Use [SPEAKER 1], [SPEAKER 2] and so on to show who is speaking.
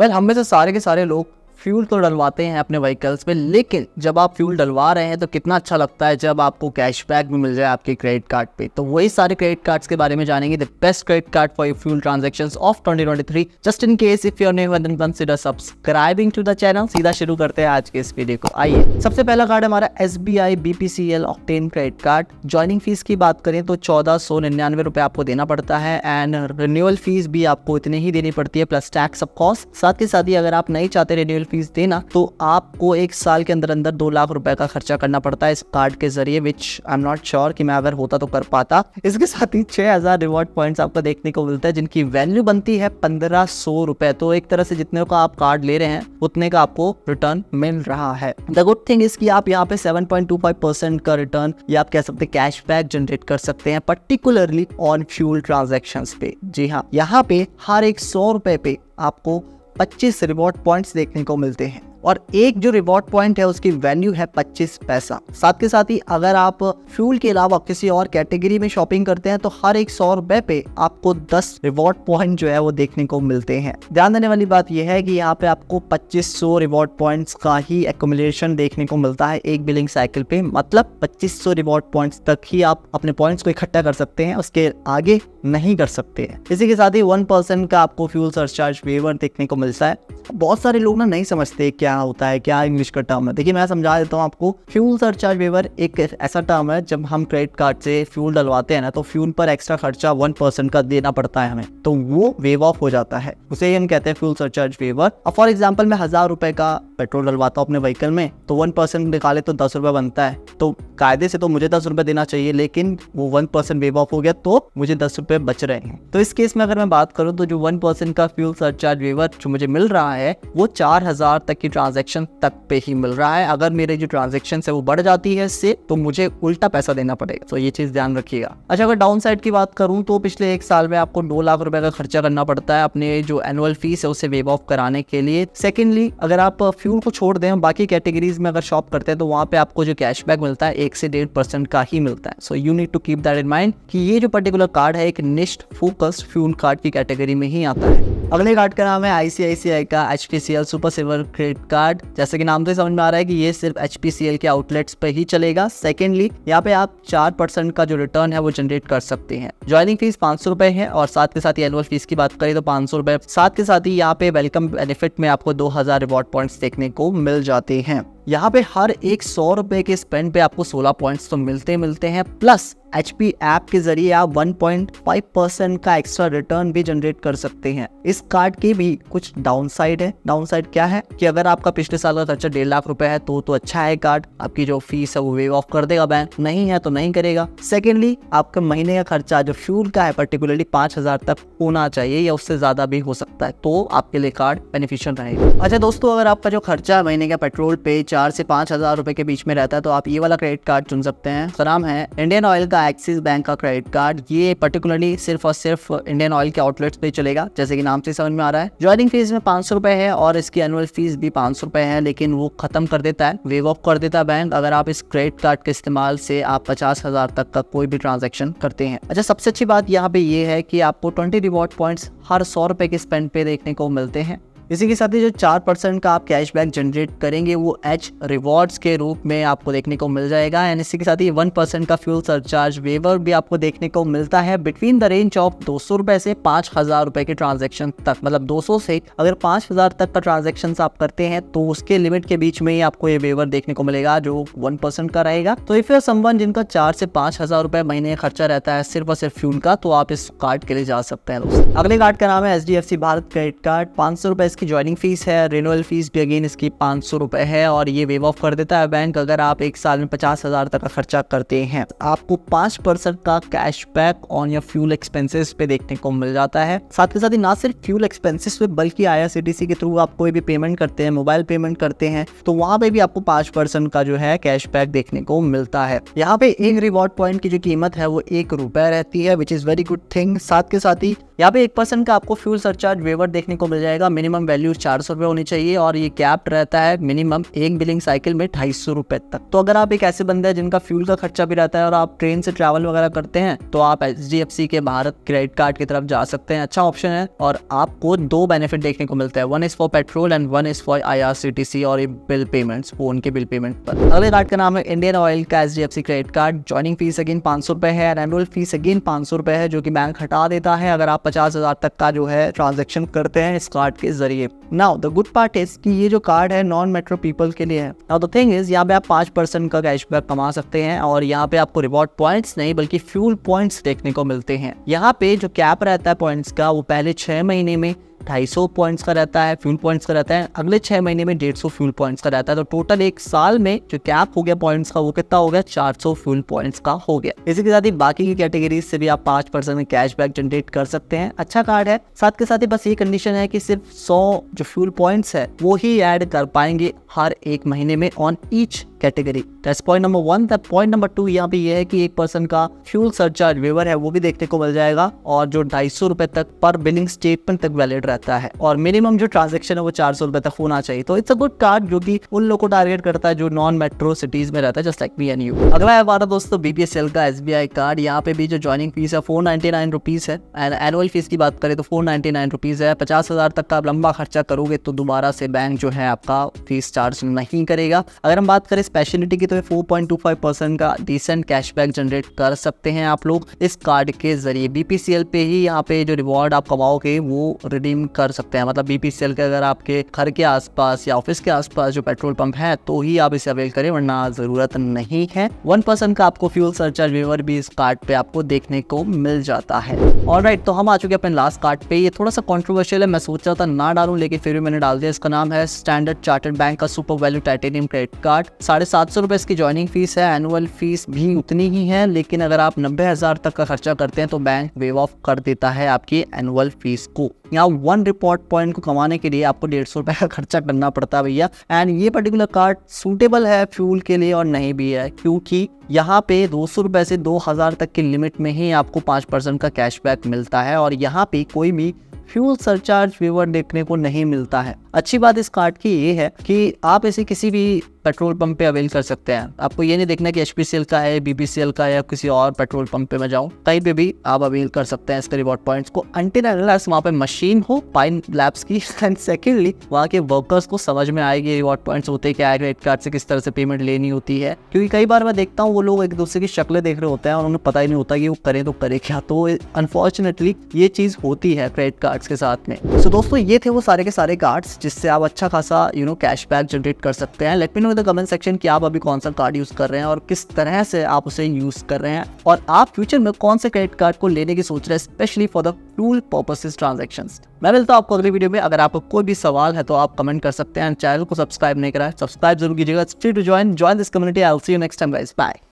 [SPEAKER 1] well well, हम में से सारे के सारे लोग फ्यूल तो डलवाते हैं अपने व्हीकल्स पे लेकिन जब आप फ्यूल डलवा रहे हैं तो कितना अच्छा लगता है जब आपको कैशबैक भी मिल जाए आपके क्रेडिट कार्ड पे तो वही सारे क्रेडिट कार्ड्स के बारे में जानेंगे the best credit card for your fuel transaction of 2023 just in case if your new subscribing to the channel सीधा शुरू करते हैं आज के इस वीडियो को आइए सबसे पहला कार्ड हमारा S B I B P C L octane credit card joining fees की बात करें तो चौदह सौ निन्यानवे रुपए आपको देना पड़ता है एंड रिन्यूअल फीस भी आपको इतनी ही देनी पड़ती है प्लस टैक्स ऑफ कॉस्ट साथ ही साथ ही अगर आप नहीं चाहते रिन्यूअल एनुअल फीस देना तो आपको एक साल के अंदर अंदर दो लाख रुपए का खर्चा करना पड़ता है इस कार्ड के जरिए which I am not sure कि मैं अगर होता तो कर पाता इसके साथ ही छह हज़ार रिवॉर्ड पॉइंट आपको देखने को मिलता है जिनकी वैल्यू बनती है पंद्रह सौ रुपए तो एक तरह से जितने का आप कार्ड ले रहे हैं उतने का आपको रिटर्न मिल रहा है द गुड थिंग इसकी आप यहाँ पे seven point two five percent का रिटर्न या आप कह सकते हैं बैक जनरेट कर सकते हैं पर्टिकुलरली ऑन फ्यूल ट्रांजेक्शन पे जी हाँ यहाँ पे हर एक सौ रुपए पे आपको पच्चीस रिवॉर्ड पॉइंट्स देखने को मिलते हैं और एक जो रिवॉर्ड पॉइंट है उसकी वैल्यू है पच्चीस पैसा साथ के साथ ही अगर आप फ्यूल के अलावा किसी और कैटेगरी में शॉपिंग करते हैं तो हर एक सौ रुपए पे आपको दस रिवॉर्ड पॉइंट जो है वो देखने को मिलते हैं ध्यान देने वाली बात यह है कि यहाँ पे आपको सौ रिवॉर्ड पॉइंट का ही एकोमोलेशन देखने को मिलता है एक बिलिंग साइकिल पे मतलब पच्चीस सौ रिवॉर्ड पॉइंट तक ही आप अपने पॉइंट्स को इकट्ठा कर सकते हैं उसके आगे नहीं कर सकते हैं इसी के साथ ही वन परसेंट का आपको फ्यूल सरचार्ज वेवर देखने को मिलता है बहुत सारे लोग ना नहीं समझते क्या क्या होता है क्या इंग्लिश का टर्म है देखिए मैं समझा देता हूँ आपको फ्यूल सरचार्ज वेवर एक ऐसा टर्म है जब हम क्रेडिट कार्ड से फ्यूल डलवाते हैं ना तो फ्यूल पर एक्स्ट्रा खर्चा वन परसेंट का देना पड़ता है हमें तो वो वेव ऑफ हो जाता है उसे हम कहते हैं फ्यूल सरचार्ज वेवर और फॉर एग्जाम्पल मैं हजार रुपए का पेट्रोल डलवाता हूँ अपने व्हीकल में तो वन परसेंट निकाले तो दस रुपये बनता है तो कायदे से तो मुझे दस रुपये देना चाहिए लेकिन वो वन परसेंट वेव ऑफ हो गया तो मुझे दस रुपये बच रहे हैं तो इस केस में अगर मैं बात करूँ तो जो वन परसेंट का फ्यूल सरचार्ज वेवर जो मुझे मिल रहा है वो चार हज़ार तक की ट्रांजेक्शन तक पे ही मिल रहा है अगर मेरे जो ट्रांजेक्शन है वो बढ़ जाती है इससे तो मुझे उल्टा पैसा देना पड़ेगा तो ये चीज़ ध्यान रखिएगा अच्छा अगर डाउन साइड की बात करूँ तो पिछले एक साल में आपको दो लाख रुपए का खर्चा करना पड़ता है अपने जो एनुअल फीस है उसे वेव ऑफ कराने के लिए सेकेंडली अगर आप फ्यूल को छोड़ दें हम बाकी कैटेगरीज में अगर शॉप करते हैं तो वहाँ पे आपको जो कैशबैक मिलता है एक से डेढ़ परसेंट का ही मिलता है so you need to keep that in mind कि ये जो पर्टिकुलर कार्ड है एक निस्ट फोकस्ड फ्यूल कार्ड की कैटेगरी में ही आता है अगले कार्ड का नाम है आईसीआईसीआई का H P C L super silver credit card जैसे कि नाम तो समझ में आ रहा है कि ये सिर्फ एच पी सी एल के आउटलेट्स पर ही चलेगा सेकेंडली यहाँ पे आप चार परसेंट का जो रिटर्न है वो जनरेट कर सकते हैं ज्वाइनिंग फीस पांच सौ रुपए है और साथ के साथ एनुअल फीस की बात करें तो पांच सौ रुपए साथ के साथ ही यहाँ पे वेलकम बेनिफिट में आपको दो हजार रिवॉर्ड पॉइंट्स देखने को मिल जाते हैं यहाँ पे हर एक सौ रुपए के स्पेंड पे आपको 16 पॉइंट्स तो मिलते मिलते हैं प्लस एच पी एप के जरिए आप 1.5 परसेंट का एक्स्ट्रा रिटर्न भी जनरेट कर सकते हैं इस कार्ड की भी कुछ डाउनसाइड है डाउनसाइड क्या है कि अगर आपका पिछले साल का खर्चा डेढ़ लाख रुपए है तो तो अच्छा है कार्ड आपकी जो फीस है वो वेव ऑफ कर देगा बैंक नहीं है तो नहीं करेगा सेकेंडली आपका महीने का खर्चा जो फ्यूल का है पर्टिकुलरली पांच हजार तक होना चाहिए या उससे ज्यादा भी हो सकता है तो आपके लिए कार्ड बेनिफिशियल रहेगा अच्छा दोस्तों अगर आपका जो खर्चा है महीने का पेट्रोल पे चार से पाँच हज़ार रुपये के बीच में रहता है तो आप ये वाला क्रेडिट कार्ड चुन सकते हैं उसका नाम है इंडियन ऑयल का एक्सिस बैंक का क्रेडिट कार्ड ये पर्टिकुलरली सिर्फ और सिर्फ इंडियन ऑयल के आउटलेट्स पे चलेगा जैसे कि नाम से समझ में आ रहा है ज्वाइनिंग फीस में पाँच सौ है और इसकी एनुअल फीस भी पाँच सौ है लेकिन वो खत्म कर देता है वेव ऑफ कर देता है बैंक अगर आप इस क्रेडिट कार्ड के इस्तेमाल से आप पचास हज़ार तक का कोई भी ट्रांजेक्शन करते हैं अच्छा सबसे अच्छी बात यहाँ पे ये है कि आपको ट्वेंटी रिवॉर्ड पॉइंट्स हर सौ रुपए के स्पेंड पे देखने को मिलते हैं इसी के साथ ही जो चार परसेंट का आप कैशबैक जनरेट करेंगे वो एच रिवॉर्ड्स के रूप में आपको देखने को मिल जाएगा एंड इसी के साथ ही वन परसेंट का फ्यूल सरचार्ज वेवर भी आपको देखने को मिलता है बिटवीन द रेंज ऑफ दो सौ रुपए से पांच हज़ार रुपए के ट्रांजेक्शन तक मतलब दो सौ से अगर पांच हज़ार तक का ट्रांजेक्शन आप करते हैं तो उसके लिमिट के बीच में ही आपको ये वेवर देखने को मिलेगा जो वन परसेंट का रहेगा तो इफ़ संबंध जिनका चार से पाँच हज़ार रुपए महीने खर्चा रहता है सिर्फ और सिर्फ फ्यूल का तो आप इस कार्ड के लिए जा सकते हैं दोस्तों अगले कार्ड का नाम है एच भारत क्रेडिट कार्ड पांच सौ रुपए इसकी ज्वाइनिंग फ़ीस है रिनोअल फ़ीस भी अगेन इसकी पाँच सौ रुपये है और ये वेव ऑफ कर देता है बैंक अगर आप एक साल में पचास हज़ार तक का खर्चा करते हैं आपको पाँच परसेंट का कैशबैक ऑन या फ्यूल एक्सपेंसेस पे देखने को मिल जाता है साथ के साथ ही ना सिर्फ फ्यूल एक्सपेंसेस पे बल्कि आई के थ्रू आप कोई भी पेमेंट करते हैं मोबाइल पेमेंट करते हैं तो वहाँ पे भी आपको पाँच का जो है कैशबैक देखने को मिलता है यहाँ पे एक रिवॉर्ड पॉइंट की जो कीमत है वो एक रुपये रहती है which is very good thing साथ के साथ ही यहाँ पे एक का आपको फ्यूल सरचार्ज वेवर देखने को मिल जाएगा मिनिमम मिनिमम वैल्यू चार सौ रुपये होनी चाहिए और ये कैप रहता है मिनिमम एक बिलिंग साइकिल में ढाई सौ रुपये तक तो अगर आप एक ऐसे बंदे है जिनका फ्यूल का खर्चा भी रहता है और आप ट्रेन से ट्रैवल वगैरह करते हैं तो आप एच के भारत क्रेडिट कार्ड की तरफ जा सकते हैं अच्छा ऑप्शन है और आपको दो बेनिफिट देखने को मिलता है one is for petrol and one is for I और ये बिल पेमेंट्स फोन के बिल पेमेंट पर अगले कार्ड का नाम है इंडियन ऑयल का H credit card joining fee again पांच सौ है एंड एनुअल फीस अगेन पांच सौ है जो कि बैंक हटा देता है अगर आप पचास हजार तक का जो है ट्रांजेक्शन करते हैं इस कार्ड के जरिए करिए now the good part is कि ये जो कार्ड है नॉन मेट्रो पीपल के लिए है नाउ द थिंग इज यहाँ पे आप पांच परसेंट का कैशबैक कमा सकते हैं और यहाँ पे आपको रिवॉर्ड पॉइंट्स नहीं बल्कि फ्यूल पॉइंट्स देखने को मिलते हैं यहाँ पे जो कैप रहता है पॉइंट्स का वो पहले छह महीने में ढाई सौ पॉइंट्स का रहता है फ्यूल पॉइंट्स का रहता है अगले छः महीने में डेढ़ सौ फ्यूल पॉइंट्स का रहता है तो टोटल एक साल में जो कैप हो गया पॉइंट्स का वो कितना हो गया चार सौ फ्यूल पॉइंट्स का हो गया इसी के साथ ही बाकी की कैटेगरी से भी आप पाँच परसेंट में कैशबैक जनरेट कर सकते हैं अच्छा कार्ड है साथ के साथ ही बस ये कंडीशन है कि सिर्फ सौ जो फ्यूल पॉइंट्स है वो ही एड कर पाएंगे हर एक महीने में on each category point number one that point number two यहाँ पे ये है कि एक पर्सन का फ्यूल सरचार्ज वेवर है वो भी देखने को मिल जाएगा और जो ढाई सौ रुपए तक पर बिलिंग स्टेटमेंट तक वैलिड रहता है और मिनिमम जो ट्रांजेक्शन है वो चार सौ रुपए तक होना चाहिए तो इट्स अ गुड कार्ड जो कि उन लोगों को टारगेट करता है जो नॉन मेट्रो सिटीज में रहता है just like me and you अगला है हमारा दोस्तों बीपीएसएल का एस कार्ड यहाँ पे भी जो ज्वाइनिंग फीस है फोर नाइनटी नाइन रुपीज है एंड एनुअल फीस की बात करें तो फोर नाइनटी नाइन रुपीज है पचास हजार तक का आप लंबा खर्चा करोगे तो दोबारा से बैंक जो है आपका फीस चार्ज नहीं करेगा अगर हम बात करें स्पेशलिटी की तो है 4.25 परसेंट का डिसेंट कैशबैक जनरेट कर सकते हैं आप लोग इस कार्ड के जरिए बीपीसीएल पे ही यहाँ पे जो रिवॉर्ड आप कमाओगे वो रिडीम कर सकते हैं मतलब बीपीसीएल के अगर आपके घर के आसपास या ऑफिस के आसपास जो पेट्रोल पंप है तो ही आप इसे अवेल करें वरना ज़रूरत नहीं है वन परसेंट का आपको फ्यूल सरचार्ज वेवर भी इस कार्ड पे आपको देखने को मिल जाता है और राइट तो हम आ चुके हैं अपने लास्ट कार्ड पे ये थोड़ा सा कॉन्ट्रोवर्शियल है मैं सोच रहा था ना डालू लेकिन फिर भी मैंने डाल दिया इसका नाम है स्टैंडर्ड चार्टर्ड बैंक का super value titanium credit card साढ़े सात सौ रुपये इसकी ज्वाइनिंग फीस है एनुअल फीस भी उतनी ही है लेकिन अगर आप नब्बे हज़ार तक का खर्चा करते हैं तो बैंक वेव ऑफ कर देता है आपकी एनुअल फीस को यहाँ वन रिपोर्ट पॉइंट को कमाने के लिए आपको डेढ़ सौ रुपये का खर्चा करना पड़ता है भैया एंड ये पर्टिकुलर कार्ड सूटेबल है फ्यूल के लिए और नहीं भी है क्योंकि यहाँ पे दो सौ रुपये से दो हज़ार तक की लिमिट में ही आपको पाँच परसेंट का कैशबैक मिलता है और यहाँ पे कोई भी फ्यूल सरचार्ज व्यूवर देखने को नहीं मिलता है अच्छी बात इस कार्ड की ये है कि आप इसे किसी भी पेट्रोल पंप पे अवेल कर सकते हैं आपको ये नहीं देखना कि एच का है बीबीसीएल का है या किसी और पेट्रोल पंप पे मैं जाऊँ कहीं पे भी आप अवेल कर सकते हैं इसके रिवॉर्ड पॉइंट्स को अंटिल वहाँ पे मशीन हो पाइन लैब्स की एंड सेकेंडली वहाँ के वर्कर्स को समझ में आएगी रिवॉर्ड पॉइंट्स होते क्या क्रेडिट कार्ड से किस तरह से पेमेंट लेनी होती है क्योंकि कई बार मैं देखता हूँ वो लोग एक दूसरे की शक्लें देख रहे होते हैं और उन्हें पता ही नहीं होता कि वो करें तो करें क्या तो अनफॉर्चुनेटली ये चीज़ होती है क्रेडिट कार्ड्स के साथ में सो दोस्तों ये थे वो सारे के सारे कार्ड्स जिससे आप अच्छा खासा यू नो कैश जनरेट कर सकते हैं let me know the comment section कि आप अभी कौन सा कार्ड यूज़ कर रहे हैं और किस तरह से आप उसे यूज़ कर रहे हैं और आप फ्यूचर में कौन से क्रेडिट कार्ड को लेने की सोच रहे हैं specially for the toll purposes transaction मैं मिलता हूँ आपको अगली वीडियो में अगर आपको कोई भी सवाल है तो आप कमेंट कर सकते हैं चैनल को सब्सक्राइब नहीं करा सब्सक्राइब जरूर कीजिएगा to join join this community I see you next time guys bye